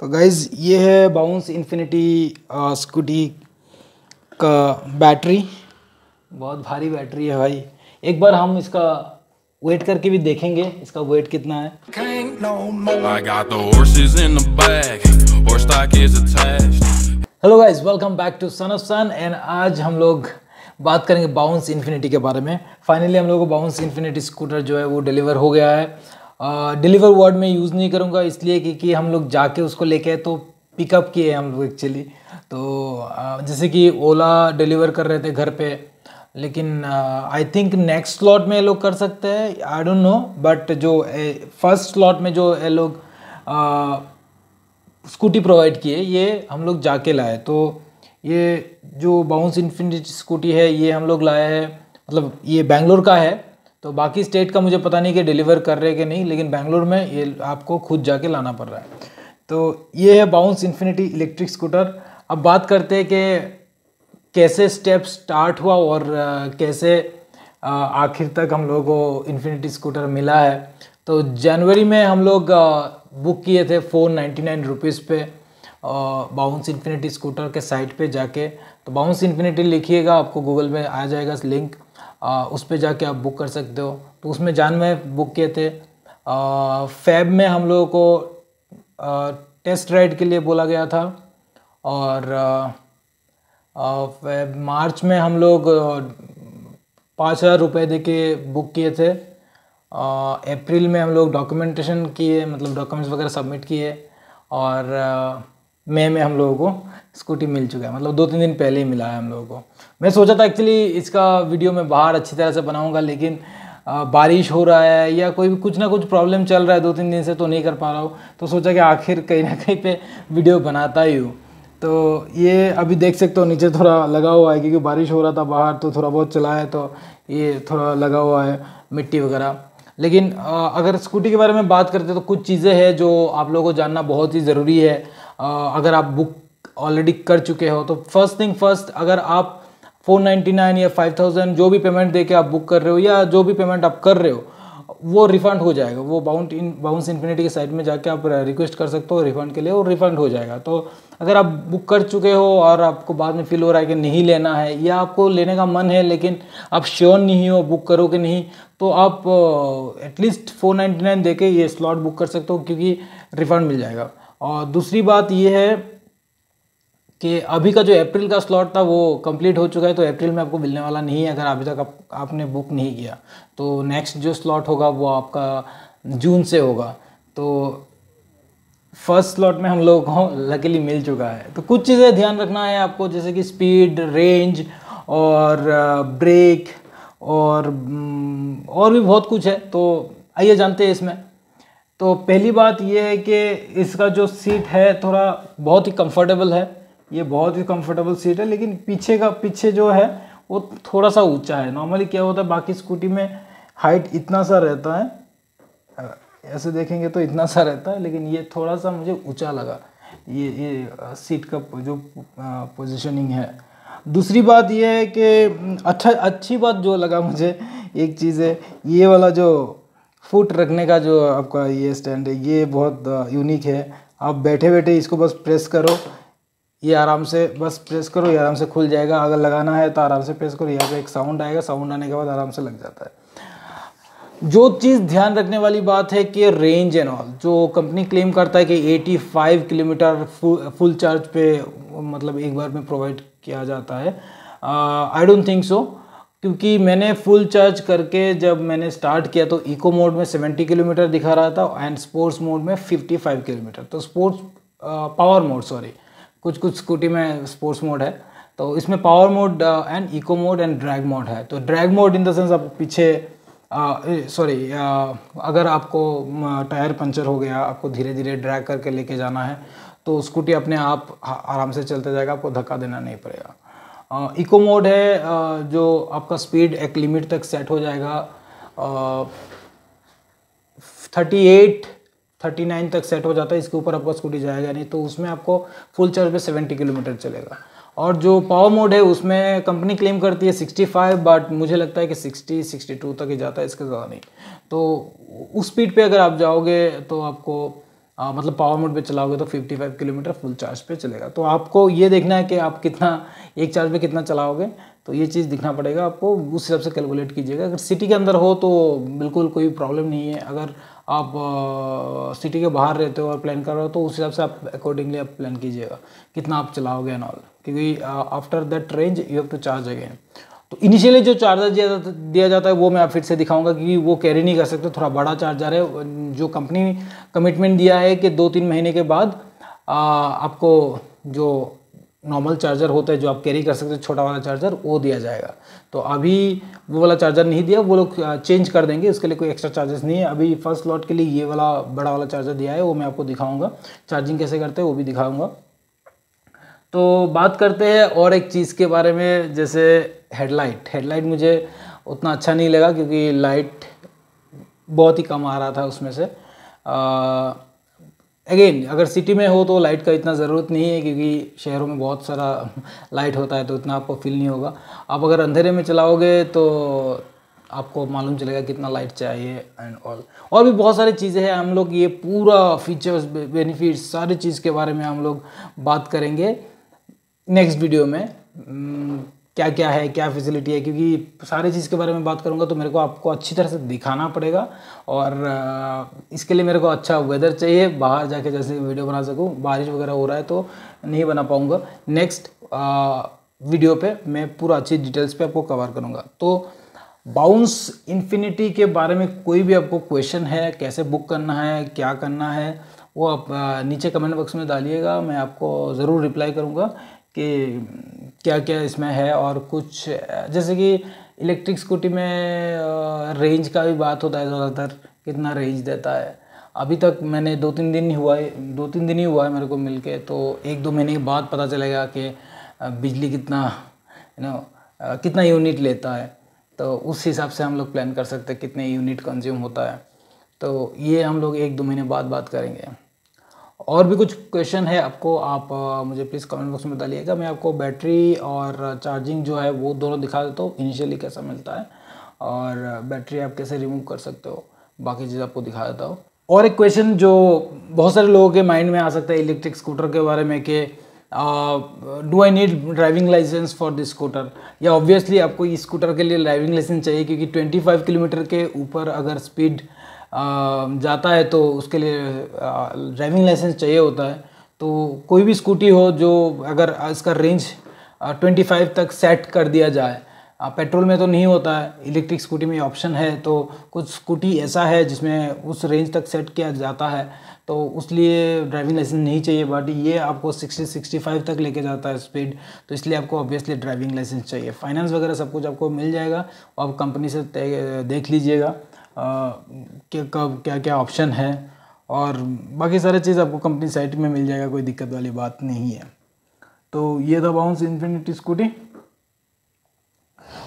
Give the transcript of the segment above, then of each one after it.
तो गाइज़ ये है बाउंस इन्फिनिटी स्कूटी का बैटरी बहुत भारी बैटरी है भाई एक बार हम इसका वेट करके भी देखेंगे इसका वेट कितना है hello guys welcome back to son of sun and आज हम लोग बात करेंगे बाउंस इन्फिनिटी के बारे में फाइनली हम लोगों को बाउंस इन्फिनिटी स्कूटर जो है वो डिलीवर हो गया है डिलीवर वर्ड में यूज़ नहीं करूँगा इसलिए क्योंकि हम लोग जाके उसको लेके तो पिकअप किए हम लोग एक्चुअली तो जैसे कि ओला डिलीवर कर रहे थे घर पे लेकिन आई थिंक नेक्स्ट स्लॉट में ये लोग कर सकते हैं आई डोंट नो बट जो फर्स्ट स्लॉट में जो ये लोग स्कूटी प्रोवाइड किए ये हम लोग जाके लाए तो ये जो बाउंस इन्फिनिटी स्कूटी है ये हम लोग लाए हैं मतलब ये बैंगलोर का है तो बाकी स्टेट का मुझे पता नहीं कि डिलीवर कर रहे कि नहीं लेकिन बैंगलोर में ये आपको खुद जाके लाना पड़ रहा है तो ये है बाउंस इन्फिनिटी इलेक्ट्रिक स्कूटर अब बात करते हैं कि कैसे स्टेप स्टार्ट हुआ और कैसे आखिर तक हम लोगों को इन्फिनिटी स्कूटर मिला है तो जनवरी में हम लोग बुक किए थे फोर नाइन्टी नाइन रुपीज़ पे बाउंस इन्फिनिटी स्कूटर के साइट पे जाके तो बाउंस इन्फिनिटी लिखिएगा आपको गूगल में आ जाएगा लिंक आ, उस पर जाके आप बुक कर सकते हो तो उसमें जान में बुक किए थे फैब में हम लोगों को आ, टेस्ट राइड के लिए बोला गया था और आ, फैब मार्च में हम लोग पाँच हज़ार रुपये दे के बुक किए थे अप्रैल में हम लोग डॉक्यूमेंटेशन किए मतलब डॉक्यूमेंट्स वगैरह सबमिट किए और मई में हम लोगों को स्कूटी मिल चुका है मतलब दो तीन दिन पहले ही मिला है हम लोगों को मैं सोचा था एक्चुअली इसका वीडियो मैं बाहर अच्छी तरह से बनाऊँगा लेकिन बारिश हो रहा है या कोई भी कुछ ना कुछ प्रॉब्लम चल रहा है दो तीन दिन से तो नहीं कर पा रहा हूँ तो सोचा कि आखिर कहीं ना कहीं पे वीडियो बनाता ही हूँ तो ये अभी देख सकते हो नीचे थोड़ा लगा हुआ है क्योंकि बारिश हो रहा था बाहर तो थोड़ा बहुत चला है तो ये थोड़ा लगा हुआ है मिट्टी वगैरह लेकिन अगर स्कूटी के बारे में बात करते तो कुछ चीज़ें हैं जो आप लोगों को जानना बहुत ही ज़रूरी है अगर आप बुक ऑलरेडी कर चुके हो तो फर्स्ट थिंग फर्स्ट अगर आप 499 या 5000 जो भी पेमेंट दे के आप बुक कर रहे हो या जो भी पेमेंट आप कर रहे हो वो रिफंड हो जाएगा वो बाउंड इन बाउंस इन्फिनिटी के साइड में जाके आप रिक्वेस्ट कर सकते हो रिफंड के लिए और रिफंड हो जाएगा तो अगर आप बुक कर चुके हो और आपको बाद में फील हो रहा है कि नहीं लेना है या आपको लेने का मन है लेकिन आप श्योर नहीं हो बुक करो कि नहीं तो आप एटलीस्ट फोर नाइन्टी नाइन दे के ये स्लॉट बुक कर सकते हो क्योंकि रिफंड मिल जाएगा और दूसरी बात ये है कि अभी का जो अप्रैल का स्लॉट था वो कंप्लीट हो चुका है तो अप्रैल में आपको मिलने वाला नहीं है अगर अभी तक आप, आपने बुक नहीं किया तो नेक्स्ट जो स्लॉट होगा वो आपका जून से होगा तो फर्स्ट स्लॉट में हम लोगों को लकीली मिल चुका है तो कुछ चीज़ें ध्यान रखना है आपको जैसे कि स्पीड रेंज और ब्रेक और और भी बहुत कुछ है तो आइए जानते हैं इसमें तो पहली बात यह है कि इसका जो सीट है थोड़ा बहुत ही कंफर्टेबल है ये बहुत ही कंफर्टेबल सीट है लेकिन पीछे का पीछे जो है वो थोड़ा सा ऊंचा है नॉर्मली क्या होता है बाकी स्कूटी में हाइट इतना सा रहता है ऐसे देखेंगे तो इतना सा रहता है लेकिन ये थोड़ा सा मुझे ऊंचा लगा ये ये सीट का जो पोजिशनिंग है दूसरी बात यह है कि अच्छा अच्छी बात जो लगा मुझे एक चीज़ है ये वाला जो फुट रखने का जो आपका ये स्टैंड है ये बहुत यूनिक है आप बैठे बैठे इसको बस प्रेस करो ये आराम से बस प्रेस करो ये आराम से खुल जाएगा अगर लगाना है तो आराम से प्रेस करो यहाँ पे एक साउंड आएगा साउंड आने के बाद आराम से लग जाता है जो चीज़ ध्यान रखने वाली बात है कि रेंज एंड ऑल जो कंपनी क्लेम करता है कि 85 किलोमीटर फुल चार्ज पे मतलब एक बार में प्रोवाइड किया जाता है आई डोंट थिंक सो क्योंकि मैंने फुल चार्ज करके जब मैंने स्टार्ट किया तो इको मोड में 70 किलोमीटर दिखा रहा था एंड स्पोर्ट्स मोड में 55 किलोमीटर तो स्पोर्ट्स पावर मोड सॉरी कुछ कुछ स्कूटी में स्पोर्ट्स मोड है तो इसमें power mode and eco mode and drag mode है तो drag mode in the sense आप पीछे सॉरी अगर आपको टायर पंचर हो गया आपको धीरे धीरे ड्रैग करके लेके जाना है तो स्कूटी अपने आप आराम से चलते जाएगा आपको धक्का देना नहीं पड़ेगा इको मोड है जो आपका स्पीड एक लिमिट तक सेट हो जाएगा थर्टी एट थर्टी नाइन तक सेट हो जाता है इसके ऊपर आपका स्कूटी जाएगा नहीं तो उसमें आपको फुल चार्ज पे सेवेंटी किलोमीटर चलेगा और जो पावर मोड है उसमें कंपनी क्लेम करती है सिक्सटी फाइव बट मुझे लगता है कि सिक्सटी सिक्सटी टू तक ही जाता है इसके ज़्यादा नहीं तो उस स्पीड पे अगर आप जाओगे तो आपको आ, मतलब पावर मोड पे चलाओगे तो 55 किलोमीटर फुल चार्ज पे चलेगा तो आपको ये देखना है कि आप कितना एक चार्ज पे कितना चलाओगे तो ये चीज़ दिखना पड़ेगा आपको उस हिसाब से कैलकुलेट कीजिएगा अगर सिटी के अंदर हो तो बिल्कुल कोई प्रॉब्लम नहीं है अगर आप सिटी के बाहर रहते हो और प्लान कर रहे हो तो उस हिसाब से आप अकॉर्डिंगली आप प्लान कीजिएगा कितना आप चलाओगे एंड ऑल क्योंकि after that range you have to charge again तो इनिशियली जो चार्जर दिया जाता दिया जाता है वो मैं आप फिर से दिखाऊंगा क्योंकि वो कैरी नहीं कर सकते थोड़ा बड़ा चार्जर है जो कंपनी कमिटमेंट दिया है कि दो तीन महीने के बाद आ, आपको जो नॉर्मल चार्जर होता है जो आप कैरी कर सकते हो छोटा वाला चार्जर वो दिया जाएगा तो अभी वो वाला चार्जर नहीं दिया वो लोग चेंज कर देंगे उसके लिए कोई एक्स्ट्रा चार्जेस नहीं है अभी फर्स्ट लॉट के लिए ये वाला बड़ा वाला चार्जर दिया है वो मैं आपको दिखाऊंगा चार्जिंग कैसे करते हैं वो भी दिखाऊंगा तो बात करते हैं और एक चीज़ के बारे में जैसे हेडलाइट हेडलाइट मुझे उतना अच्छा नहीं लगा क्योंकि लाइट बहुत ही कम आ रहा था उसमें से अगेन अगर सिटी में हो तो लाइट का इतना ज़रूरत नहीं है क्योंकि शहरों में बहुत सारा लाइट होता है तो इतना आपको फील नहीं होगा आप अगर अंधेरे में चलाओगे तो आपको मालूम चलेगा कितना लाइट चाहिए एंड ऑल और भी बहुत सारी चीज़ें हैं हम लोग ये पूरा फीचर्स बेनिफिट्स सारी चीज़ के बारे में हम लोग बात करेंगे नेक्स्ट वीडियो में हम्म, क्या क्या है क्या फैसिलिटी है क्योंकि सारे चीज़ के बारे में बात करूँगा तो मेरे को आपको अच्छी तरह से दिखाना पड़ेगा और इसके लिए मेरे को अच्छा वेदर चाहिए बाहर जाके जैसे वीडियो बना सकूँ बारिश वगैरह हो रहा है तो नहीं बना पाऊँगा नेक्स्ट वीडियो पे मैं पूरा अच्छी डिटेल्स पे आपको कवर करूँगा तो बाउंस इन्फिनिटी के बारे में कोई भी आपको क्वेश्चन है कैसे बुक करना है क्या करना है वो आप नीचे कमेंट बॉक्स में डालिएगा मैं आपको ज़रूर रिप्लाई करूँगा कि क्या क्या इसमें है और कुछ जैसे कि इलेक्ट्रिक स्कूटी में रेंज का भी बात होता है ज़्यादातर कितना रेंज देता है अभी तक मैंने दो तीन दिन ही हुआ है दो तीन दिन ही हुआ है मेरे को मिल के तो एक दो महीने के बाद पता चलेगा कि बिजली कितना यू नो कितना यूनिट लेता है तो उस हिसाब से हम लोग प्लान कर सकते हैं कितने यूनिट कंज्यूम होता है तो ये हम लोग एक दो महीने बाद बात करेंगे और भी कुछ क्वेश्चन है आपको आप मुझे प्लीज़ कमेंट बॉक्स में बताइएगा मैं आपको बैटरी और चार्जिंग जो है वो दोनों दिखा देता हूँ इनिशियली कैसा मिलता है और बैटरी आप कैसे रिमूव कर सकते हो बाकी चीज़ आपको दिखा देता हूँ और एक क्वेश्चन जो बहुत सारे लोगों के माइंड में आ सकता है इलेक्ट्रिक स्कूटर के बारे में कि do I need driving licence for this scooter या ऑब्वियसली आपको इस स्कूटर के लिए ड्राइविंग लाइसेंस चाहिए क्योंकि 25 किलोमीटर के ऊपर अगर स्पीड uh, जाता है तो उसके लिए ड्राइविंग uh, लाइसेंस चाहिए होता है तो कोई भी स्कूटी हो जो अगर इसका रेंज ट्वेंटी 25 तक सेट कर दिया जाए पेट्रोल में तो नहीं होता है इलेक्ट्रिक स्कूटी में ऑप्शन है तो कुछ स्कूटी ऐसा है जिसमें उस रेंज तक सेट किया जाता है तो उस लिए ड्राइविंग लाइसेंस नहीं चाहिए बट ये आपको 60 65 तक लेके जाता है स्पीड तो इसलिए आपको ऑब्वियसली ड्राइविंग लाइसेंस चाहिए फाइनेंस वगैरह सब कुछ आपको मिल जाएगा आप कंपनी से देख लीजिएगा क्या कब क्या क्या ऑप्शन है और बाकी सारे चीज़ आपको कंपनी साइट में मिल जाएगा कोई दिक्कत वाली बात नहीं है तो ये था बाउंस इन्फिनिटी स्कूटी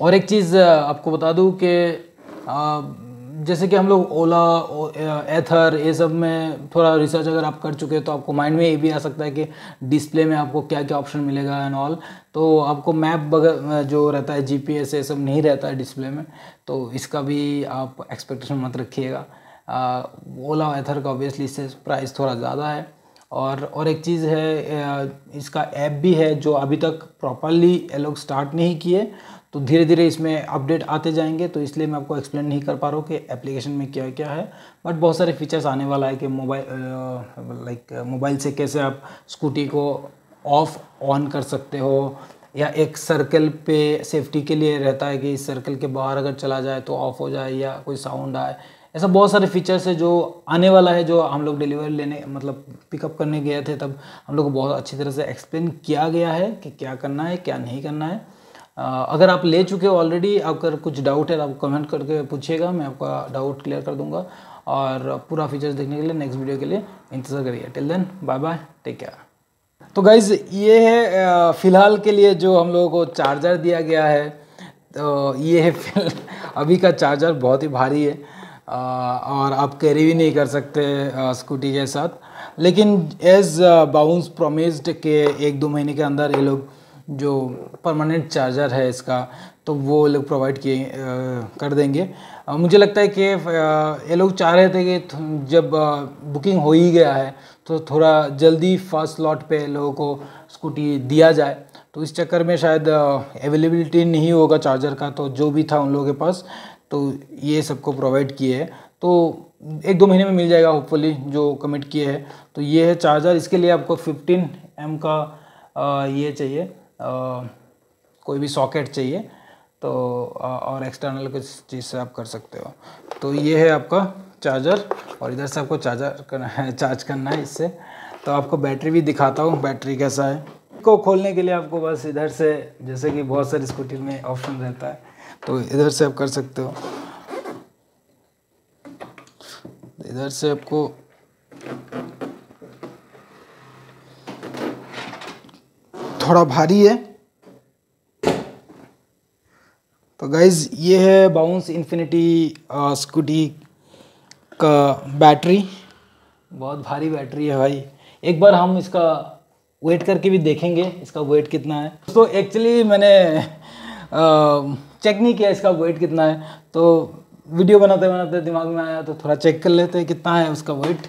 और एक चीज़ आपको बता दूँ कि जैसे कि हम लोग ओला एथर ये सब में थोड़ा रिसर्च अगर आप कर चुके हैं तो आपको माइंड में ये भी आ सकता है कि डिस्प्ले में आपको क्या क्या ऑप्शन मिलेगा एंड ऑल तो आपको मैप वगैरह जो रहता है जीपीएस ये सब नहीं रहता है डिस्प्ले में तो इसका भी आप एक्सपेक्टेशन मत रखिएगा ओला एथर का ऑब्वियसली इससे प्राइस थोड़ा ज़्यादा है और और एक चीज़ है इसका ऐप भी है जो अभी तक प्रॉपरली ये लोग स्टार्ट नहीं किए तो धीरे धीरे इसमें अपडेट आते जाएंगे तो इसलिए मैं आपको एक्सप्लेन नहीं कर पा रहा हूँ कि एप्लीकेशन में क्या क्या है बट बहुत सारे फीचर्स आने वाला है कि मोबाइल लाइक मोबाइल से कैसे आप स्कूटी को ऑफ ऑन कर सकते हो या एक सर्कल पे सेफ्टी के लिए रहता है कि इस सर्कल के बाहर अगर चला जाए तो ऑफ हो जाए या कोई साउंड आए ऐसा बहुत सारे फीचर्स है जो आने वाला है जो हम लोग डिलीवर लेने मतलब पिकअप करने गए थे तब हम लोग को बहुत अच्छी तरह से एक्सप्लेन किया गया है कि क्या करना है क्या नहीं करना है अगर आप ले चुके हो ऑलरेडी आपका कुछ डाउट है तो आप कमेंट करके पूछिएगा मैं आपका डाउट क्लियर कर दूंगा और पूरा फीचर्स देखने के लिए नेक्स्ट वीडियो के लिए इंतज़ार करिए till then bye bye take care तो गाइज़ ये है फ़िलहाल के लिए जो हम लोगों को चार्जर दिया गया है तो ये है अभी का चार्जर बहुत ही भारी है और आप कैरी भी नहीं कर सकते स्कूटी के साथ लेकिन एज़ बाउंस प्रोमिस्ड के एक दो महीने के अंदर ये लोग जो परमानेंट चार्जर है इसका तो वो लोग प्रोवाइड किए कर देंगे मुझे लगता है कि ये लोग चाह रहे थे कि जब बुकिंग हो ही गया है तो थोड़ा जल्दी फर्स्ट लॉट पे लोगों को स्कूटी दिया जाए तो इस चक्कर में शायद अवेलेबिलिटी नहीं होगा चार्जर का तो जो भी था उन लोगों के पास तो ये सबको प्रोवाइड किए हैं तो एक दो महीने में मिल जाएगा होपफुली जो कमिट किए है तो ये है चार्जर इसके लिए आपको फिफ्टीन एम का ये चाहिए कोई भी सॉकेट चाहिए तो और एक्सटर्नल कुछ चीज़ से आप कर सकते हो तो ये है आपका चार्जर और इधर से आपको चार्जर करना है चार्ज करना है इससे तो आपको बैटरी भी दिखाता हूँ बैटरी कैसा है को खोलने के लिए आपको बस इधर से जैसे कि बहुत सारी स्कूटी में ऑप्शन रहता है तो इधर से आप कर सकते हो इधर से आपको थोड़ा भारी है तो गाइज़ ये है बाउंस इन्फिनिटी स्कूटी का बैटरी बहुत भारी बैटरी है भाई एक बार हम इसका वेट करके भी देखेंगे इसका वेट कितना है तो एक्चुअली मैंने चेक नहीं किया इसका वेट कितना है तो वीडियो बनाते बनाते दिमाग में आया तो थोड़ा चेक कर लेते हैं कितना है उसका वेट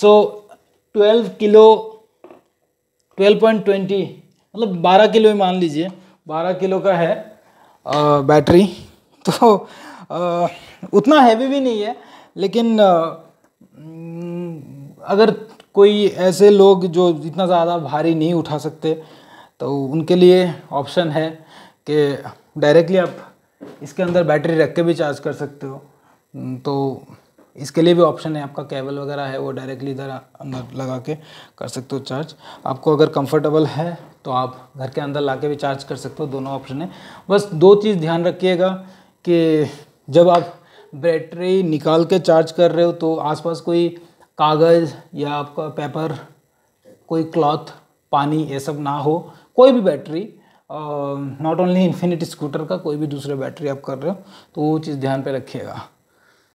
सो so, 12 किलो ट्वेल्व पॉइंट ट्वेंटी मतलब बारह किलो ही मान लीजिए बारह किलो का है आ, बैटरी तो आ, उतना हैवी भी नहीं है लेकिन आ, अगर कोई ऐसे लोग जो इतना ज़्यादा भारी नहीं उठा सकते तो उनके लिए ऑप्शन है कि डायरेक्टली आप इसके अंदर बैटरी रख के भी चार्ज कर सकते हो तो इसके लिए भी ऑप्शन है आपका केबल वगैरह है वो डायरेक्टली इधर अंदर लगा के कर सकते हो चार्ज आपको अगर कंफर्टेबल है तो आप घर के अंदर ला भी चार्ज कर सकते हो दोनों ऑप्शन है बस दो चीज़ ध्यान रखिएगा कि जब आप बैटरी निकाल के चार्ज कर रहे हो तो आसपास कोई कागज़ या आपका पेपर कोई क्लॉथ पानी ये सब ना हो कोई भी battery not only Infinity scooter का कोई भी दूसरे बैटरी आप कर रहे हो तो वो चीज़ ध्यान पे रखिएगा